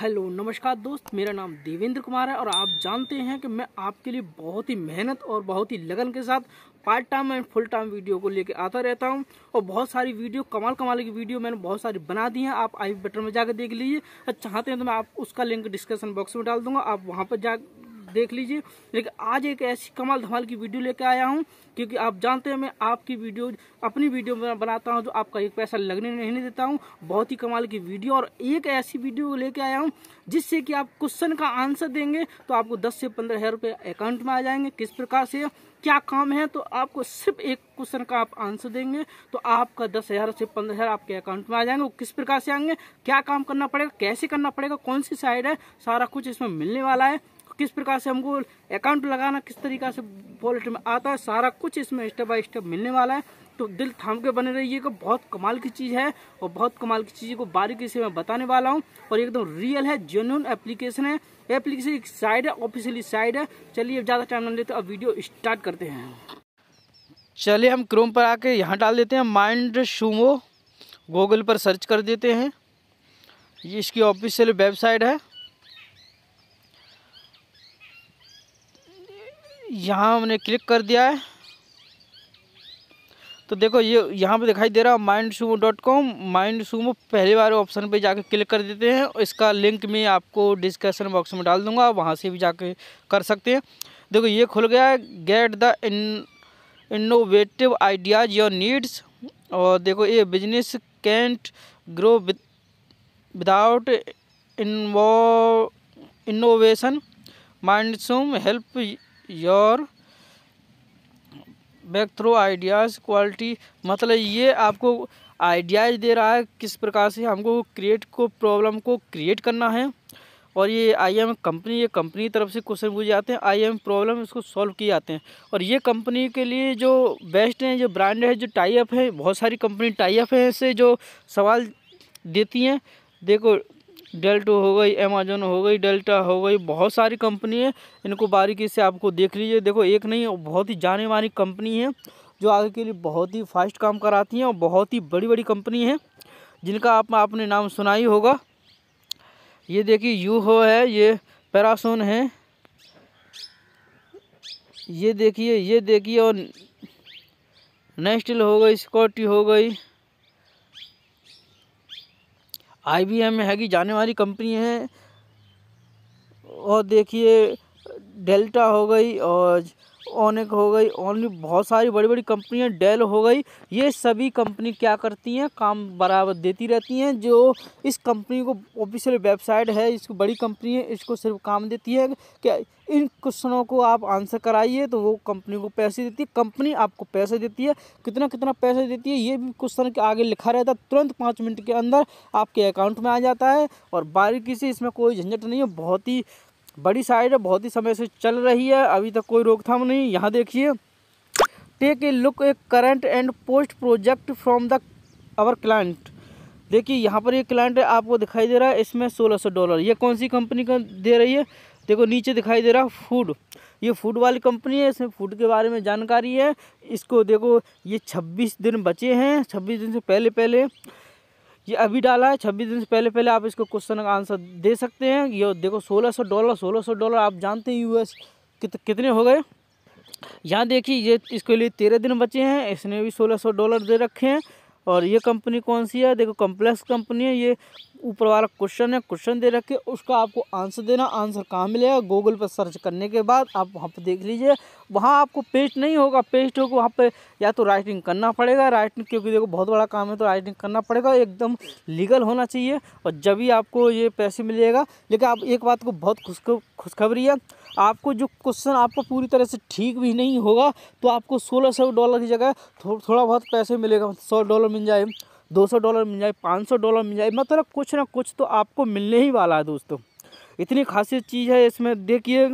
hello नमस्कार दोस्त मेरा नाम देवेंद्र कुमार है और आप जानते हैं कि मैं आपके लिए बहुत ही मेहनत और बहुत ही लगन के साथ part time and full time video को लेकर आता रहता हूं और बहुत सारी वीडियो कमाल कमाल की वीडियो मैंने बहुत सारी बना दी हैं आप आई बटन में जाकर देख लीजिए और अच्छा, चाहते हैं तो मैं आप उसका लिंक डिस्क्रिप्शन बॉक्स में डाल दूंगा आप वहाँ पर जा देख लीजिए लेकिन आज एक ऐसी कमाल धमाल की वीडियो लेकर आया हूँ क्योंकि आप जानते हैं मैं आपकी वीडियो अपनी वीडियो बनाता हूँ जो आपका एक पैसा लगने नहीं देता हूँ बहुत ही कमाल की वीडियो और एक ऐसी वीडियो लेके आया हूँ जिससे कि आप क्वेश्चन का आंसर देंगे तो आपको दस से पंद्रह हजार रुपये अकाउंट में आ जाएंगे किस प्रकार से क्या काम है तो आपको सिर्फ एक क्वेश्चन का आप आंसर देंगे तो आपका दस हजार से पंद्रह हजार आपके अकाउंट में आ जाएंगे वो किस प्रकार से आएंगे क्या काम करना पड़ेगा कैसे करना पड़ेगा कौन सी साइड है सारा कुछ इसमें मिलने वाला है किस प्रकार से हमको अकाउंट लगाना किस तरीका से वॉलेट में आता है सारा कुछ इसमें स्टेप बाय स्टेप मिलने वाला है तो दिल थाम के बने रहिएगा बहुत कमाल की चीज़ है और बहुत कमाल की चीज़ को बारीकी से मैं बताने वाला हूँ और एकदम रियल है जेन्यून एप्लीकेशन है एप्लीकेशन एक साइड है ऑफिशियली साइड है चलिए ज़्यादा टाइम ना लेते अब वीडियो स्टार्ट करते हैं चलिए हम क्रोम पर आके यहाँ डाल देते हैं माइंड शूमो गूगल पर सर्च कर देते हैं ये इसकी ऑफिशियल वेबसाइट है यहाँ हमने क्लिक कर दिया है तो देखो ये यहाँ पे दिखाई दे रहा है Mind Sumo dot com Mind Sumo पहली बार ऑप्शन पे जाके क्लिक कर देते हैं इसका लिंक मैं आपको डिस्क्रिप्शन बॉक्स में डाल दूंगा वहाँ से भी जाके कर सकते हैं देखो ये खुल गया है get the in innovative ideas your needs और देखो ये business can't grow without innovation Mind Sumo help your back through ideas quality मतलब ये आपको आइडियाज़ दे रहा है किस प्रकार से हमको क्रिएट को प्रॉब्लम को क्रिएट करना है और ये आई एम कंपनी ये कंपनी तरफ से क्वेश्चन पूछे जाते हैं आई एम प्रॉब्लम इसको सॉल्व किए जाते हैं और ये कंपनी के लिए जो बेस्ट हैं जो ब्रांड है जो टाइप है बहुत सारी कंपनी टाइप हैं इससे जो सवाल देती हैं देखो डेल्टो हो गई अमेजोन हो गई डेल्टा हो गई बहुत सारी कंपनी है इनको बारीकी से आपको देख लीजिए देखो एक नहीं बहुत ही जाने वाली कंपनी है जो आगे के लिए बहुत ही फास्ट काम कराती हैं और बहुत ही बड़ी बड़ी कंपनी है जिनका आप आपने नाम सुना ही होगा ये देखिए यू हो है ये पैरासोन है ये देखिए ये देखिए और नेस्टल हो गई स्कॉटी हो गई आई एम हैगी जाने वाली कंपनी है और देखिए डेल्टा हो गई और ओनिक हो गई ओनली बहुत सारी बड़ी बड़ी कंपनियां डेल हो गई ये सभी कंपनी क्या करती हैं काम बराबर देती रहती हैं जो इस कंपनी को ऑफिशियल वेबसाइट है इसको बड़ी कंपनी है इसको सिर्फ काम देती है क्या इन क्वेश्चनों को आप आंसर कराइए तो वो कंपनी को पैसे देती है कंपनी आपको पैसे देती है कितना कितना पैसे देती है ये भी क्वेश्चन के आगे लिखा रहता है तुरंत पाँच मिनट के अंदर आपके अकाउंट में आ जाता है और बारीकी से इसमें कोई झंझट नहीं है बहुत ही बड़ी साइड है बहुत ही समय से चल रही है अभी तक कोई रोकथाम नहीं यहाँ देखिए take a look a current and post project from the our client देखिए यहाँ पर ये क्लाइंट आपको दिखाई दे रहा है इसमें सोलह सौ डॉलर ये कौन सी कंपनी का दे रही है देखो नीचे दिखाई दे रहा फूड ये फूड वाली कंपनी है इसमें फूड के बारे में जानकारी है इसको देखो ये छब्बीस दिन बचे हैं छब्बीस दिन से पहले पहले ये अभी डाला है छब्बीस दिन से पहले पहले आप इसको क्वेश्चन का आंसर दे सकते हैं ये देखो सोलह सौ डॉलर सोलह सौ डॉलर आप जानते हैं यूएस कित, कितने हो गए यहाँ देखिए ये इसके लिए तेरह दिन बचे हैं इसने भी सोलह सौ डॉलर दे रखे हैं और ये कंपनी कौन सी है देखो कम्प्लेक्स कंपनी है ये ऊपर वाला क्वेश्चन है क्वेश्चन दे रखे उसका आपको आंसर देना आंसर कहाँ मिलेगा गूगल पर सर्च करने के बाद आप वहाँ पर देख लीजिए वहाँ आपको पेस्ट नहीं होगा पेस्ट होगा वहाँ पर या तो राइटिंग करना पड़ेगा राइटिंग क्योंकि देखो बहुत बड़ा काम है तो राइटिंग करना पड़ेगा एकदम लीगल होना चाहिए और जब ही आपको ये पैसे मिलेगा लेकिन आप एक बात को बहुत खुश खुशखबरी है आपको जो क्वेश्चन आपको पूरी तरह से ठीक भी नहीं होगा तो आपको सोलह सौ डॉलर की जगह थो, थोड़ा बहुत पैसे मिलेगा सौ डॉलर मिल जाए 200 डॉलर मिल जाए 500 डॉलर मिल जाए मतलब कुछ ना कुछ तो आपको मिलने ही वाला है दोस्तों इतनी खासियत चीज़ है इसमें देखिए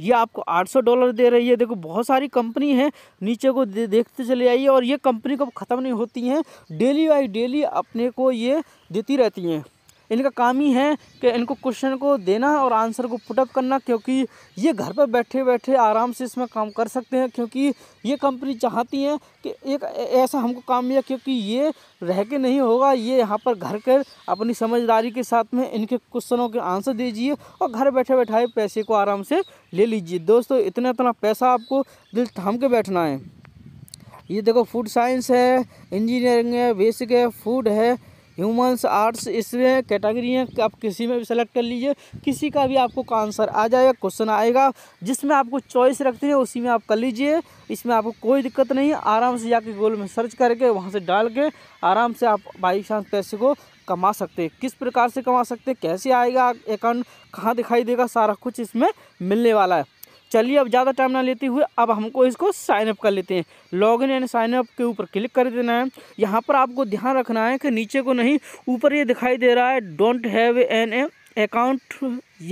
ये आपको 800 डॉलर दे रही है देखो बहुत सारी कंपनी है नीचे को दे, देखते चले आइए और ये कंपनी कब ख़त्म नहीं होती हैं डेली बाई डेली अपने को ये देती रहती हैं इनका काम ही है कि इनको क्वेश्चन को देना और आंसर को पुटअप करना क्योंकि ये घर पर बैठे बैठे आराम से इसमें काम कर सकते हैं क्योंकि ये कंपनी चाहती है कि एक ऐसा हमको काम मिला क्योंकि ये रह के नहीं होगा ये यहाँ पर घर कर अपनी समझदारी के साथ में इनके क्वेश्चनों के आंसर दीजिए और घर बैठे बैठाए पैसे को आराम से ले लीजिए दोस्तों इतना इतना पैसा आपको दिल थाम के बैठना है ये देखो फूड साइंस है इंजीनियरिंग है बेसिक है फूड है ह्यूमन्स आर्ट्स इसमें कैटेगरी हैं आप किसी में भी सेलेक्ट कर लीजिए किसी का भी आपको का आंसर आ जाएगा क्वेश्चन आएगा जिसमें आपको चॉइस रखते हैं उसी में आप कर लीजिए इसमें आपको कोई दिक्कत नहीं है आराम से जाके गूगल में सर्च करके वहाँ से डाल के आराम से आप बाई चांस पैसे को कमा सकते हैं किस प्रकार से कमा सकते हैं कैसे आएगा अकाउंट कहाँ दिखाई देगा सारा कुछ इसमें मिलने वाला है चलिए अब ज़्यादा टाइम ना लेते हुए अब हमको इसको साइनअप कर लेते हैं लॉगिन एंड साइनअप के ऊपर क्लिक कर देना है यहाँ पर आपको ध्यान रखना है कि नीचे को नहीं ऊपर ये दिखाई दे रहा है don't have an a account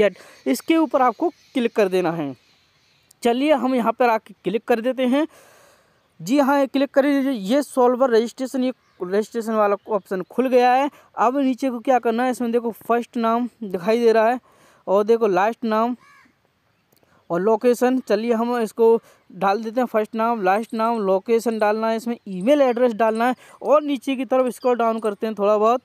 yet इसके ऊपर आपको क्लिक कर देना है चलिए हम यहाँ पर आके क्लिक कर देते हैं जी हाँ ये क्लिक कर दीजिए ये सॉल्वर रजिस्ट्रेशन ये रजिस्ट्रेशन वाला ऑप्शन खुल गया है अब नीचे को क्या करना है इसमें देखो फर्स्ट नाम दिखाई दे रहा है और देखो लास्ट नाम और लोकेशन चलिए हम इसको डाल देते हैं फर्स्ट नाम लास्ट नाम लोकेशन डालना है इसमें ईमेल एड्रेस डालना है और नीचे की तरफ इसको डाउन करते हैं थोड़ा बहुत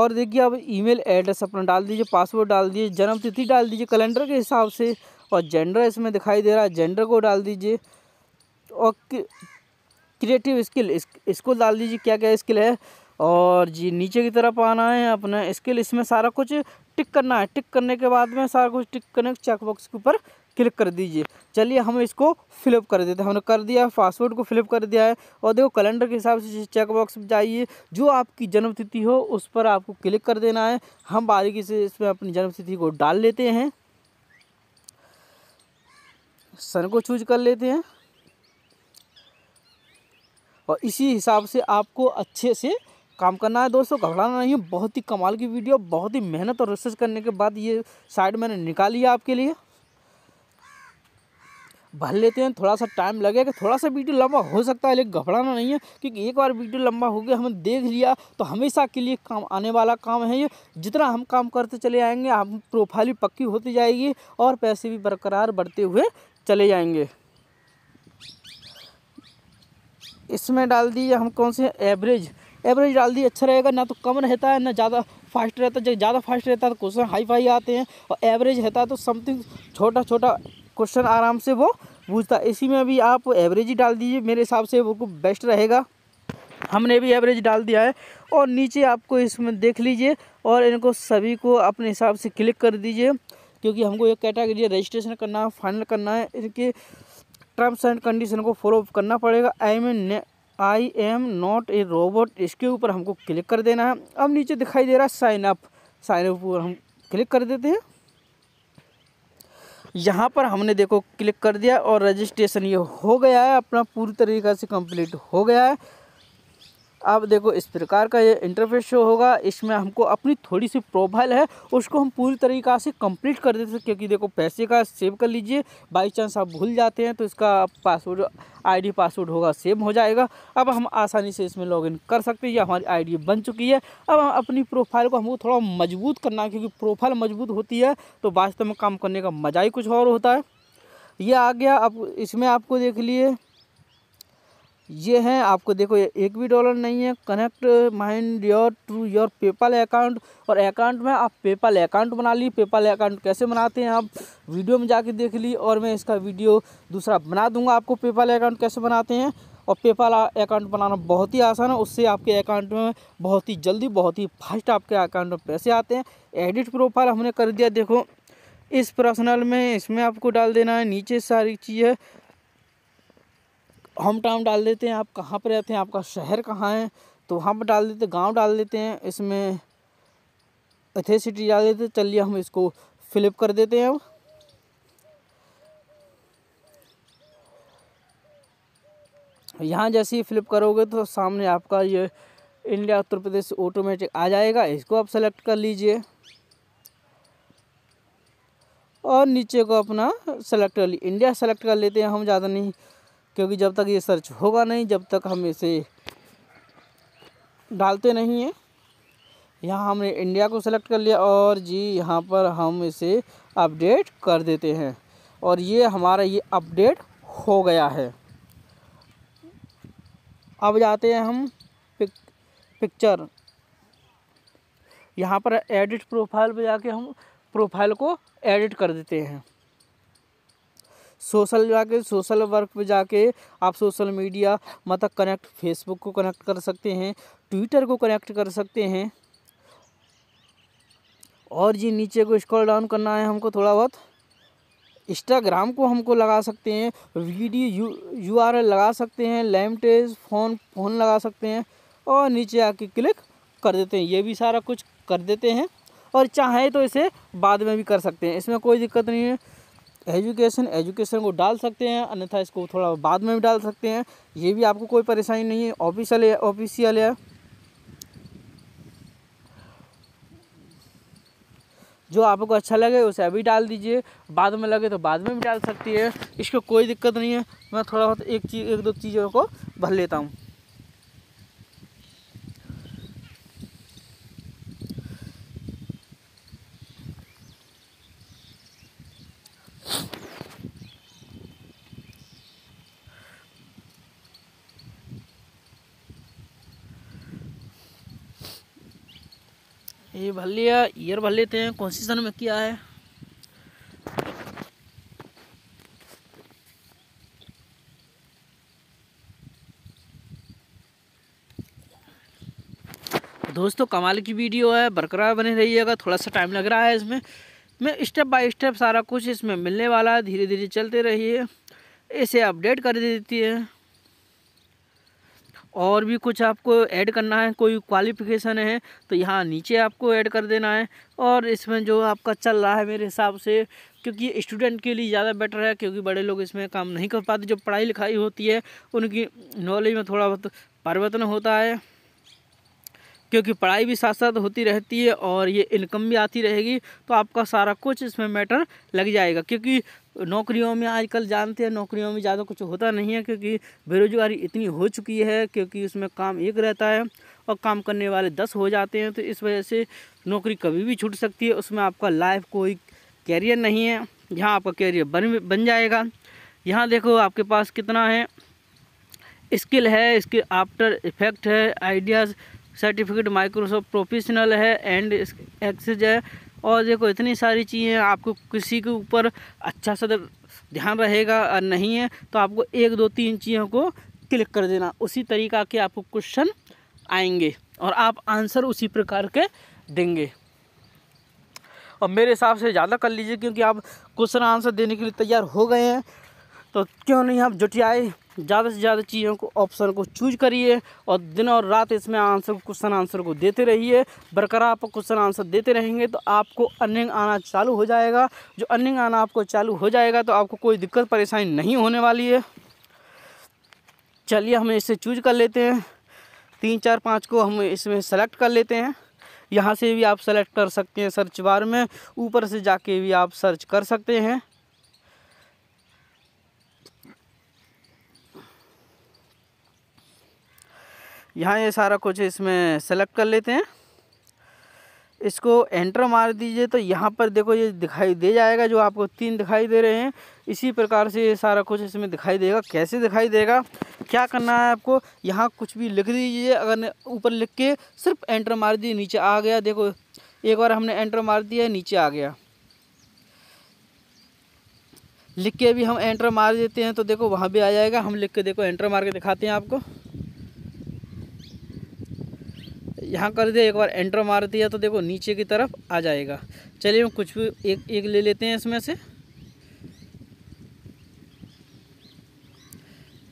और देखिए अब ईमेल एड्रेस अपना डाल दीजिए पासवर्ड डाल दीजिए जन्म तिथि डाल दीजिए कैलेंडर के हिसाब से और जेंडर इसमें दिखाई दे रहा है जेंडर को डाल दीजिए और क्रिएटिव स्किल इस, इसको डाल दीजिए क्या क्या स्किल है और जी नीचे की तरफ आना है अपने स्किल इसमें सारा कुछ टिक करना है टिक करने के बाद में सारा कुछ टिक करने चेकबॉक्स के ऊपर क्लिक कर दीजिए चलिए हम इसको फ़िलअप कर देते हैं हमने कर दिया है पासवर्ड को फ़िलअप कर दिया है और देखो कैलेंडर के हिसाब से चेकबॉक्स में जाइए जो आपकी जन्मतिथि हो उस पर आपको क्लिक कर देना है हम बारीकी से इसमें अपनी जन्मतिथि को डाल लेते हैं सन को चूज कर लेते हैं और इसी हिसाब से आपको अच्छे से काम करना है दोस्तों घबराना नहीं है बहुत ही कमाल की वीडियो बहुत ही मेहनत और रिसर्च करने के बाद ये साइड मैंने निकाली है आपके लिए भर लेते हैं थोड़ा सा टाइम लगेगा थोड़ा सा वीडियो लंबा हो सकता है लेकिन घबराना नहीं है क्योंकि एक बार वीडियो लंबा हो गया हमने देख लिया तो हमेशा के लिए काम आने वाला काम है ये जितना हम काम करते चले आएंगे हम प्रोफाइल भी पक्की होती जाएगी और पैसे भी बरकरार बढ़ते हुए चले जाएंगे इसमें डाल दिए हम कौन से एवरेज एवरेज डाल दी अच्छा रहेगा ना तो कम रहता है ना ज़्यादा फास्ट रहता है जब ज़्यादा फास्ट रहता है तो क्वेश्चन हाई फाई आते हैं और एवरेज रहता है तो समथिंग छोटा छोटा क्वेश्चन आराम से वो है इसी में भी आप एवरेज ही डाल दीजिए मेरे हिसाब से वो बेस्ट रहेगा हमने भी एवरेज डाल दिया है और नीचे आपको इसमें देख लीजिए और इनको सभी को अपने हिसाब से क्लिक कर दीजिए क्योंकि हमको ये कैटेगरी रजिस्ट्रेशन करना है फाइनल करना है इनके टर्म्स एंड कंडीशन को फॉलो करना पड़ेगा I mean I am not a robot इसके ऊपर हमको क्लिक कर देना है अब नीचे दिखाई दे रहा है साइन अप साइन अप हम क्लिक कर देते हैं यहाँ पर हमने देखो क्लिक कर दिया और रजिस्ट्रेशन ये हो गया है अपना पूरी तरीक़ा से कंप्लीट हो गया है आप देखो इस प्रकार का ये इंटरफेस शो होगा इसमें हमको अपनी थोड़ी सी प्रोफाइल है उसको हम पूरी तरीका से कंप्लीट कर देते हैं क्योंकि देखो पैसे का सेव कर लीजिए बाई चांस आप भूल जाते हैं तो इसका पासवर्ड आईडी पासवर्ड होगा सेव हो जाएगा अब हम आसानी से इसमें लॉगिन कर सकते हैं ये हमारी आईडी बन चुकी है अब हम अपनी प्रोफाइल को हमको थोड़ा मजबूत करना है क्योंकि प्रोफाइल मजबूत होती है तो वास्तव में काम करने का मज़ा ही कुछ और होता है ये आ गया अब इसमें आपको देख लिए ये है आपको देखो एक भी डॉलर नहीं है connect mind your to your PayPal account और अकाउंट में आप पेपल अकाउंट बना ली पेपल अकाउंट कैसे बनाते हैं आप वीडियो में जाके देख ली और मैं इसका वीडियो दूसरा बना दूंगा आपको पेपल अकाउंट कैसे बनाते हैं और पेपाल अकाउंट बनाना बहुत ही आसान है उससे आपके अकाउंट में बहुत ही जल्दी बहुत ही फास्ट आपके अकाउंट में पैसे आते हैं एडिट प्रोफाइल हमने कर दिया देखो इस पर्सनल में इसमें आपको डाल देना है नीचे सारी चीज़ें हम टाउन डाल देते हैं आप कहाँ पर रहते हैं आपका शहर कहाँ है तो वहाँ पर डाल देते गांव डाल देते हैं इसमें एथेसिटी डाल देते चलिए हम इसको फ्लिप कर देते हैं अब यहाँ जैसे ही फ्लिप करोगे तो सामने आपका ये इंडिया उत्तर प्रदेश ऑटोमेटिक आ जाएगा इसको आप सेलेक्ट कर लीजिए और नीचे को अपना सेलेक्ट कर ली इंडिया सेलेक्ट कर लेते हैं हम ज़्यादा नहीं क्योंकि जब तक ये सर्च होगा नहीं जब तक हम इसे डालते नहीं हैं यहाँ हमने इंडिया को सेलेक्ट कर लिया और जी यहाँ पर हम इसे अपडेट कर देते हैं और ये हमारा ये अपडेट हो गया है अब जाते हैं हम पिक, पिक्चर यहाँ पर एडिट प्रोफाइल पर जाके हम प्रोफाइल को एडिट कर देते हैं सोशल जाके सोशल वर्क पे जाके आप सोशल मीडिया मतलब कनेक्ट फेसबुक को कनेक्ट कर सकते हैं ट्विटर को कनेक्ट कर सकते हैं और जी नीचे को स्क्रॉल डाउन करना है हमको थोड़ा बहुत इंस्टाग्राम को हमको लगा सकते हैं वीडियो यू यू आर लगा सकते हैं लैमटेज फ़ोन फ़ोन लगा सकते हैं और नीचे आके क्लिक कर देते हैं ये भी सारा कुछ कर देते हैं और चाहे तो इसे बाद में भी कर सकते हैं इसमें कोई दिक्कत नहीं है एजुकेशन एजुकेशन को डाल सकते हैं अन्यथा इसको थोड़ा बाद में भी डाल सकते हैं ये भी आपको कोई परेशानी नहीं है ऑफिशियल ऑफिशियल है जो आपको अच्छा लगे उसे अभी डाल दीजिए बाद में लगे तो बाद में भी डाल सकती है इसको कोई दिक्कत नहीं है मैं थोड़ा बहुत एक चीज़ एक दो चीज़ों को भर लेता हूँ भर लिया ईयर भर लेते हैं कौन सी सन में किया है दोस्तों कमाल की वीडियो है बरकरार बने रहिएगा थोड़ा सा टाइम लग रहा है इसमें मैं स्टेप बाय स्टेप सारा कुछ इसमें मिलने वाला है धीरे धीरे चलते रहिए इसे अपडेट कर देती है और भी कुछ आपको ऐड करना है कोई क्वालिफिकेशन है तो यहाँ नीचे आपको ऐड कर देना है और इसमें जो आपका चल रहा है मेरे हिसाब से क्योंकि स्टूडेंट के लिए ज़्यादा बेटर है क्योंकि बड़े लोग इसमें काम नहीं कर पाते जो पढ़ाई लिखाई होती है उनकी नॉलेज में थोड़ा बहुत परिवर्तन होता है क्योंकि पढ़ाई भी साथ साथ होती रहती है और ये इनकम भी आती रहेगी तो आपका सारा कुछ इसमें मैटर लग जाएगा क्योंकि नौकरियों में आजकल जानते हैं नौकरियों में ज़्यादा कुछ होता नहीं है क्योंकि बेरोजगारी इतनी हो चुकी है क्योंकि उसमें काम एक रहता है और काम करने वाले दस हो जाते हैं तो इस वजह से नौकरी कभी भी छूट सकती है उसमें आपका लाइफ कोई कैरियर नहीं है यहाँ आपका कैरियर बन बन जाएगा यहाँ देखो आपके पास कितना है स्किल है इसके आफ्टर इफेक्ट है आइडियाज़ सर्टिफिकेट माइक्रोसॉफ्ट प्रोफेशनल है एंड एक्सेज है और देखो इतनी सारी चीज़ें आपको किसी के ऊपर अच्छा सा ध्यान रहेगा और नहीं है तो आपको एक दो तीन चीज़ों को क्लिक कर देना उसी तरीका के आपको क्वेश्चन आएंगे और आप आंसर उसी प्रकार के देंगे और मेरे हिसाब से ज़्यादा कर लीजिए क्योंकि आप क्वेश्चन आंसर देने के लिए तैयार हो गए हैं तो क्यों नहीं आप जुटियाए ज़्यादा से ज़्यादा चीज़ों को ऑप्शन को चूज करिए और दिन और रात इसमें आंसर क्वेश्चन आंसर को देते रहिए बरकरार आप क्वेश्चन आंसर देते रहेंगे तो आपको अर्निंग आना चालू हो जाएगा जो अर्निंग आना आपको चालू हो जाएगा तो आपको कोई दिक्कत परेशानी नहीं होने वाली है चलिए हम इसे चूज कर लेते हैं तीन चार पाँच को हम इसमें सेलेक्ट कर लेते हैं यहाँ से भी आप सेलेक्ट कर सकते हैं सर्च बार में ऊपर से जाके भी आप सर्च कर सकते हैं यहाँ ये सारा कुछ इसमें सेलेक्ट कर लेते हैं इसको एंटर मार दीजिए तो यहाँ पर देखो ये दिखाई दे जाएगा जो आपको तीन दिखाई दे रहे हैं इसी प्रकार से ये सारा कुछ इसमें दिखाई देगा कैसे दिखाई देगा क्या करना है आपको यहाँ कुछ भी लिख दीजिए अगर ऊपर लिख के सिर्फ एंटर मार दीजिए नीचे आ गया देखो एक बार हमने एंटर मार दिया नीचे आ गया लिख के भी हम एंटर मार देते हैं तो देखो वहाँ भी आ जाएगा हम लिख के देखो एंटर मार के दिखाते हैं आपको यहाँ कर दिया एक बार एंटर मार दिया तो देखो नीचे की तरफ आ जाएगा चलिए हम कुछ भी एक एक ले लेते हैं इसमें से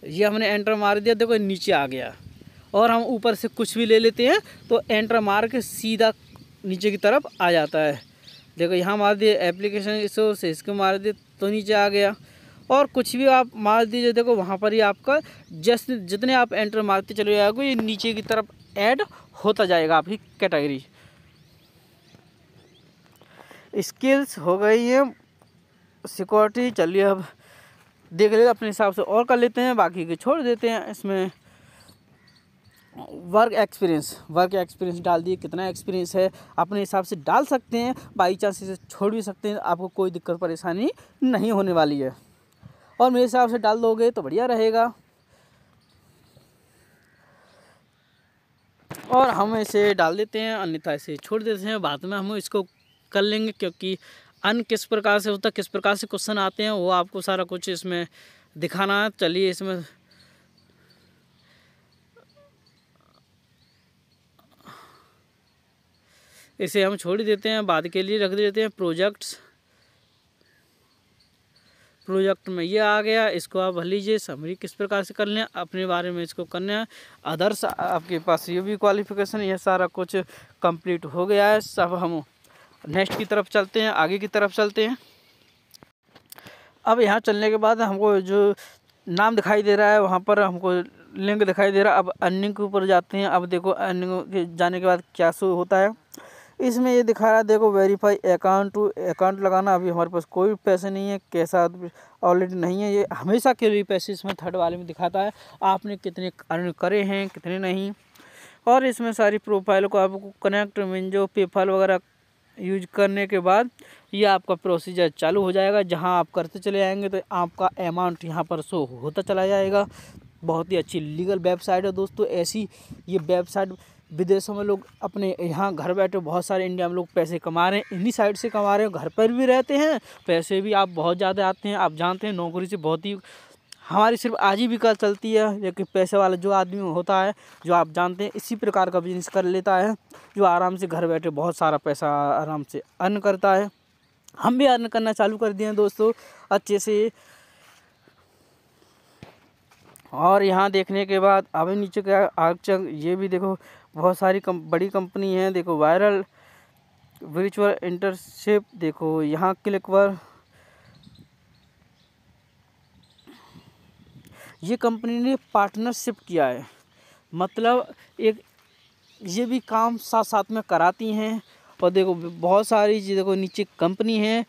ये हमने एंटर मार दिया देखो नीचे आ गया और हम ऊपर से कुछ भी ले लेते हैं तो एंटर मार के सीधा नीचे की तरफ आ जाता है देखो यहाँ मार दिए एप्लीकेशन से इसको मार दिए तो नीचे आ गया और कुछ भी आप मार दीजिए देखो वहाँ पर ही आपका जस्ट जितने आप एंटर मारते चले जाएगा ये नीचे की तरफ ऐड होता जाएगा आपकी कैटेगरी स्किल्स हो गई है सिक्योरिटी चलिए अब देख लेते अपने हिसाब से और कर लेते हैं बाकी के छोड़ देते हैं इसमें वर्क एक्सपीरियंस वर्क एक्सपीरियंस डाल दिए कितना एक्सपीरियंस है अपने हिसाब से डाल सकते हैं बाई चांस इसे छोड़ भी सकते हैं आपको कोई दिक्कत परेशानी नहीं होने वाली है और मेरे हिसाब से डाल दोगे तो बढ़िया रहेगा और हम इसे डाल देते हैं अन्यथा इसे छोड़ देते हैं बाद में हम इसको कर लेंगे क्योंकि अन किस प्रकार से होता किस प्रकार से क्वेश्चन आते हैं वो आपको सारा कुछ इसमें दिखाना है चलिए इसमें इसे हम छोड़ देते हैं बाद के लिए रख देते हैं प्रोजेक्ट्स प्रोजेक्ट में ये आ गया इसको आप भर लीजिए समरी किस प्रकार से कर लें अपने बारे में इसको करने हैं अदर्स आपके पास ये भी क्वालिफिकेशन यह सारा कुछ कंप्लीट हो गया है सब हम नेक्स्ट की तरफ चलते हैं आगे की तरफ चलते हैं अब यहाँ चलने के बाद हमको जो नाम दिखाई दे रहा है वहाँ पर हमको लिंक दिखाई दे रहा है अब अर्निंग के ऊपर जाते हैं अब देखो अर्निंग के जाने के बाद क्या शो होता है इसमें ये दिखा रहा है देखो वेरीफाई अकाउंट टू अकाउंट लगाना अभी हमारे पास कोई पैसे नहीं है कैसा ऑलरेडी नहीं है ये हमेशा के लिए पैसे इसमें थर्ड वाले में दिखाता है आपने कितने अर्न करे हैं कितने नहीं और इसमें सारी प्रोफाइल को आपको कनेक्ट विंजो पेफल वगैरह यूज करने के बाद ये आपका प्रोसीजर चालू हो जाएगा जहाँ आप करते चले जाएँगे तो आपका अमाउंट यहाँ पर शो होता चला जाएगा बहुत ही अच्छी लीगल वेबसाइट है दोस्तों ऐसी ये वेबसाइट विदेशों में लोग अपने यहाँ घर बैठे बहुत सारे इंडिया में लोग पैसे कमा रहे हैं इन्हीं साइड से कमा रहे हैं घर पर भी रहते हैं पैसे भी आप बहुत ज़्यादा आते हैं आप जानते हैं नौकरी से बहुत ही हमारी सिर्फ आजीविका चलती है लेकिन पैसे वाला जो आदमी होता है जो आप जानते हैं इसी प्रकार का बिजनेस कर लेता है जो आराम से घर बैठे बहुत सारा पैसा आराम से अर्न करता है हम भी अर्न करना चालू कर दिए हैं दोस्तों अच्छे से और यहाँ देखने के बाद अभी नीचे क्या आग चंग ये भी देखो बहुत सारी कम बड़ी कंपनी हैं देखो वायरल वर्चुअल इंटरशिप देखो यहाँ क्लिक पर ये कंपनी ने पार्टनरशिप किया है मतलब एक ये भी काम साथ साथ में कराती हैं और देखो बहुत सारी चीज़ देखो नीचे कंपनी है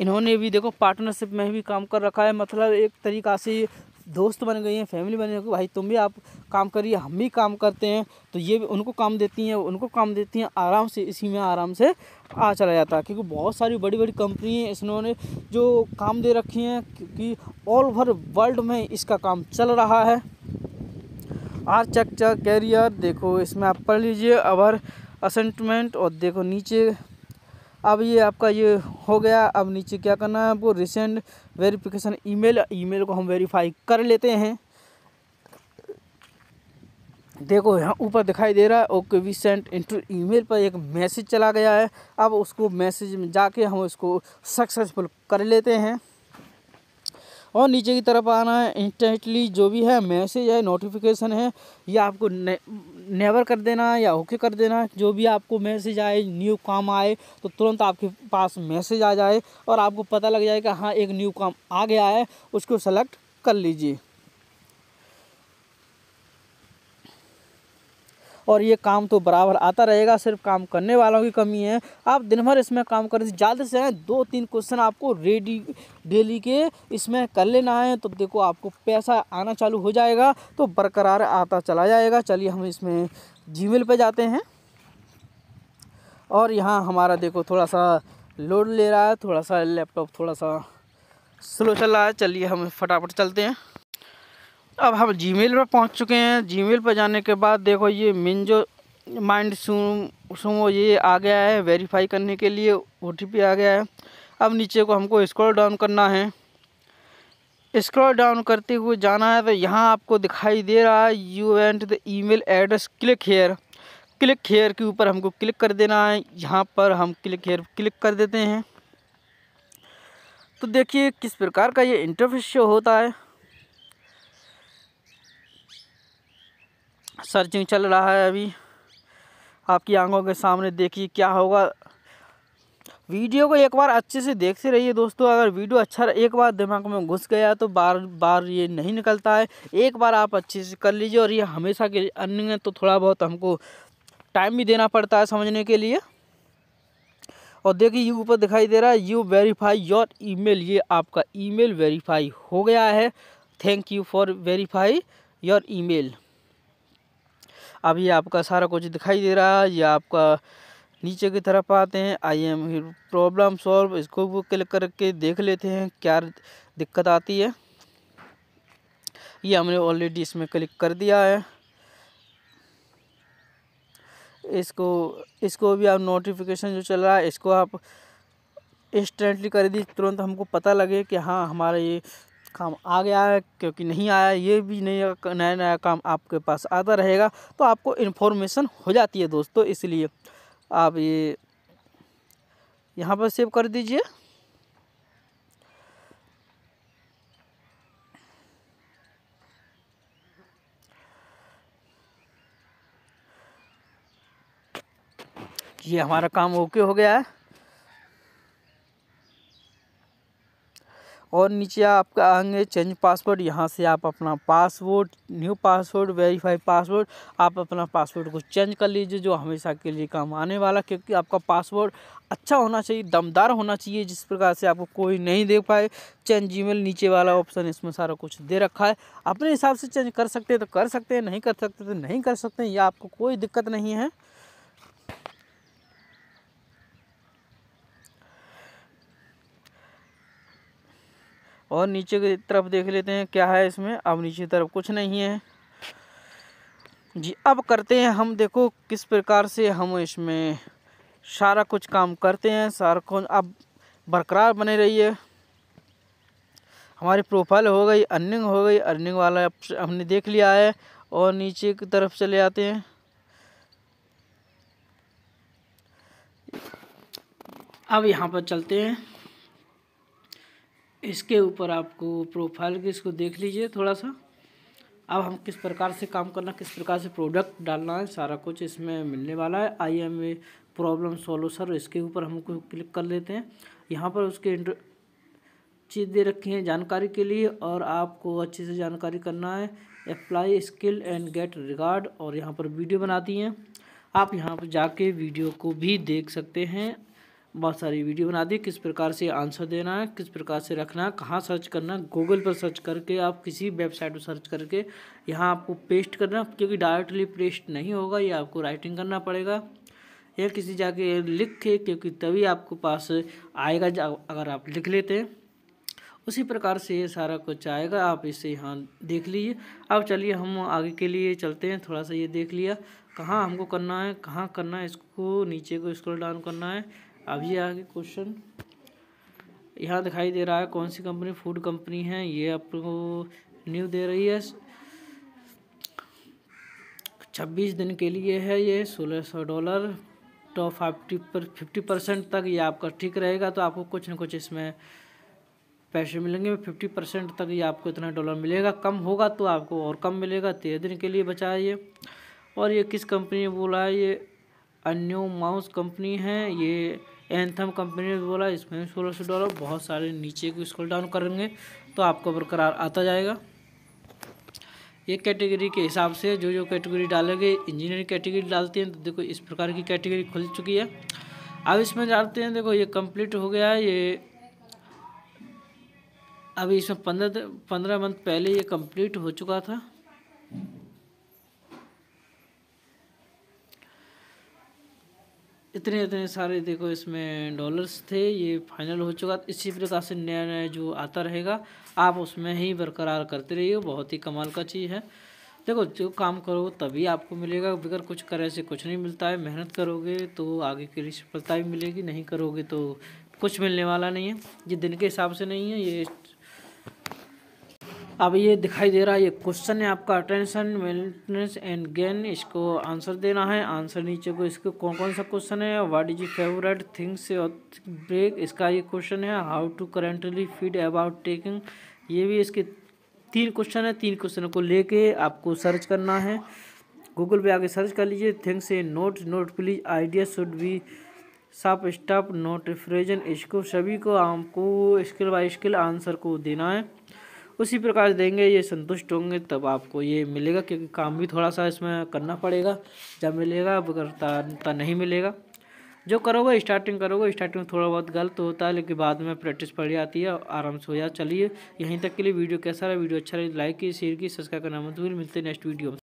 इन्होंने भी देखो पार्टनरशिप में भी काम कर रखा है मतलब एक तरीक़ा से दोस्त बन गई हैं फैमिली बन गई भाई तुम भी आप काम करिए हम भी काम करते हैं तो ये भी उनको काम देती हैं उनको काम देती हैं आराम से इसी में आराम से आ चला जाता है क्योंकि बहुत सारी बड़ी बड़ी कंपनी हैं इसने जो काम दे रखी हैं क्योंकि ऑल ओवर वर्ल्ड में इसका काम चल रहा है आर चक चक कैरियर देखो इसमें आप पढ़ लीजिए अवर असेंटमेंट और देखो नीचे अब ये आपका ये हो गया अब नीचे क्या करना है आपको रिसेंट वेरिफिकेशन ईमेल ईमेल को हम वेरीफाई कर लेते हैं देखो यहाँ ऊपर दिखाई दे रहा है okay we sent enter email पर एक मैसेज चला गया है अब उसको मैसेज में जाके हम उसको सक्सेसफुल कर लेते हैं और नीचे की तरफ आना है इंस्टेंटली जो भी है मैसेज है नोटिफिकेशन है या आपको ने, नेवर कर देना है या ओके कर देना है जो भी आपको मैसेज आए न्यू काम आए तो तुरंत आपके पास मैसेज आ जाए और आपको पता लग जाए कि हाँ एक न्यू काम आ गया है उसको सेलेक्ट कर लीजिए और ये काम तो बराबर आता रहेगा सिर्फ काम करने वालों की कमी है आप दिन भर इसमें काम करें ज़्यादा से दो तीन क्वेश्चन आपको रेडी डेली के इसमें कर लेना है तो देखो आपको पैसा आना चालू हो जाएगा तो बरकरार आता चला जाएगा चलिए हम इसमें मेल पर जाते हैं और यहाँ हमारा देखो थोड़ा सा लोड ले रहा है थोड़ा सा लैपटॉप थोड़ा सा स्लो चल रहा है चलिए हम फटाफट चलते हैं अब हम जीमेल पर पहुंच चुके हैं जीमेल पर जाने के बाद देखो ये मेन जो माइंड सूम ये आ गया है वेरीफाई करने के लिए ओ आ गया है अब नीचे को हमको स्क्रॉल डाउन करना है स्क्रॉल डाउन करते हुए जाना है तो यहाँ आपको दिखाई दे रहा है you and the email address click here click here के ऊपर हमको क्लिक कर देना है यहाँ पर हम क्लिक हेयर क्लिक कर देते हैं तो देखिए किस प्रकार का ये इंटरफेस शो होता है सर्चिंग चल रहा है अभी आपकी आंखों के सामने देखिए क्या होगा वीडियो को एक बार अच्छे से देखते रहिए दोस्तों अगर वीडियो अच्छा एक बार दिमाग में घुस गया तो बार बार ये नहीं निकलता है एक बार आप अच्छे से कर लीजिए और ये हमेशा के अन्य तो थोड़ा बहुत हमको टाइम भी देना पड़ता है समझने के लिए और देखिए यू ऊपर दिखाई दे रहा है यू वेरीफाई योर ईमेल ये आपका ईमेल वेरीफाई हो गया है thank you for verify your email अभी आपका सारा कुछ दिखाई दे रहा है या आपका नीचे की तरफ आते हैं आई एम प्रॉब्लम सॉल्व इसको क्लिक करके देख लेते हैं क्या दिक्कत आती है ये हमने ऑलरेडी इसमें क्लिक कर दिया है इसको इसको भी आप नोटिफिकेशन जो चल रहा है इसको आप इंस्टेंटली कर दी तुरंत हमको पता लगे कि हाँ हमारा ये काम आ गया है क्योंकि नहीं आया ये भी नया नया नया काम आपके पास आता रहेगा तो आपको इन्फॉर्मेशन हो जाती है दोस्तों इसलिए आप ये यहाँ पर सेव कर दीजिए ये हमारा काम ओके हो गया है और नीचे आपका आएंगे चेंज पासवर्ड यहाँ से आप अपना password new password verify password आप अपना पासवर्ड को चेंज कर लीजिए जो हमेशा के लिए काम आने वाला क्योंकि आपका पासवर्ड अच्छा होना चाहिए दमदार होना चाहिए जिस प्रकार से आपको कोई नहीं दे पाए चेंज जीमेल नीचे वाला ऑप्शन इसमें सारा कुछ दे रखा है अपने हिसाब से चेंज कर सकते हैं तो कर सकते हैं नहीं कर सकते तो नहीं कर सकते या आपको कोई दिक्कत नहीं है और नीचे की तरफ देख लेते हैं क्या है इसमें अब नीचे की तरफ कुछ नहीं है जी अब करते हैं हम देखो किस प्रकार से हम इसमें सारा कुछ काम करते हैं सारा कुछ अब बरकरार बने रही है हमारी प्रोफाइल हो गई अर्निंग हो गई अर्निंग वाला हमने देख लिया है और नीचे की तरफ चले आते हैं अब यहाँ पर चलते हैं इसके ऊपर आपको प्रोफाइल के इसको देख लीजिए थोड़ा सा अब हम किस प्रकार से काम करना किस प्रकार से प्रोडक्ट डालना है सारा कुछ इसमें मिलने वाला है I am a problem sir इसके ऊपर हमको क्लिक कर लेते हैं यहाँ पर उसके इंटर चीज़ दे रखी है जानकारी के लिए और आपको अच्छे से जानकारी करना है apply skill and get regard और यहाँ पर वीडियो बनाती हैं आप यहाँ पर जाके वीडियो को भी देख सकते हैं बहुत सारी वीडियो बना दी किस प्रकार से आंसर देना है किस प्रकार से रखना है कहाँ सर्च करना है गूगल पर सर्च करके आप किसी वेबसाइट पर सर्च करके यहाँ आपको पेस्ट करना क्योंकि डायरेक्टली पेस्ट नहीं होगा ये आपको राइटिंग करना पड़ेगा या किसी जाके लिख के क्योंकि तभी आपको पास आएगा अगर आप लिख लेते हैं उसी प्रकार से ये सारा कुछ आएगा आप इसे यहाँ देख लीजिए अब चलिए हम आगे के लिए चलते हैं थोड़ा सा ये देख लिया कहाँ हमको करना है कहाँ करना है इसको नीचे को स्क्रॉल डाउन करना है अभी आगे क्वेश्चन यहाँ दिखाई दे रहा है कौन सी कंपनी फूड कंपनी है ये आपको न्यू दे रही है छब्बीस दिन के लिए है ये सोलह सौ डॉलर टॉप तो फाइफ्टी पर फिफ्टी परसेंट तक ये आपका ठीक रहेगा तो आपको कुछ ना कुछ इसमें पैसे मिलेंगे फिफ्टी परसेंट तक ये आपको इतना डॉलर मिलेगा कम होगा तो आपको और कम मिलेगा तेरह दिन के लिए बचा ये और ये किस कंपनी ने बोला है ये अन्यू माउस कंपनी है ये एंथम कंपनी ने बोला इसमें भी सोलह सौ डॉलर बहुत सारे नीचे को स्क्रॉल डाउन करेंगे तो आपको बरकरार आता जाएगा ये कैटेगरी के हिसाब से जो जो कैटेगरी डालेंगे इंजीनियरिंग कैटेगरी डालते हैं तो देखो इस प्रकार की कैटेगरी खुल चुकी है अब इसमें डालते हैं देखो ये कंप्लीट हो गया है ये अभी इसमें पंद्रह पंद्रह मंथ पहले ये कंप्लीट हो चुका था इतने इतने सारे देखो इसमें डॉलर्स थे ये फाइनल हो चुका इसी प्रकार से नया नया जो आता रहेगा आप उसमें ही बरकरार करते रहिए बहुत ही कमाल का चीज़ है देखो जो काम करो तभी आपको मिलेगा बगैर कुछ करे से कुछ नहीं मिलता है मेहनत करोगे तो आगे की सफलता भी मिलेगी नहीं करोगे तो कुछ मिलने वाला नहीं है ये दिन के हिसाब से नहीं है ये अब ये दिखाई दे रहा है ये क्वेश्चन है आपका अटेंशन मेंटेनेंस एंड गेन इसको आंसर देना है आंसर नीचे को इसके कौन कौन सा क्वेश्चन है what is favourite things break इसका ये क्वेश्चन है how to currently feed about taking ये भी इसके तीन क्वेश्चन है तीन क्वेश्चन को लेके आपको सर्च करना है गूगल पे आगे सर्च कर लीजिए things a note note please idea should be साफ स्टाफ नोट फ्रेजन इसको सभी को आपको स्किल बाई स्किल आंसर को देना है उसी प्रकार देंगे ये संतुष्ट होंगे तब आपको ये मिलेगा क्योंकि काम भी थोड़ा सा इसमें करना पड़ेगा जब मिलेगा करता नहीं मिलेगा जो करोगे स्टार्टिंग करोगे स्टार्टिंग में थोड़ा बहुत गलत होता है लेकिन बाद में प्रैक्टिस पड़ जाती है आराम से हो जाए चलिए यहीं तक के लिए वीडियो कैसा रहा वीडियो अच्छा लगे लाइक की शेयर की सब्सक्राइब करना मत भूल मिलते हैं नेक्स्ट वीडियो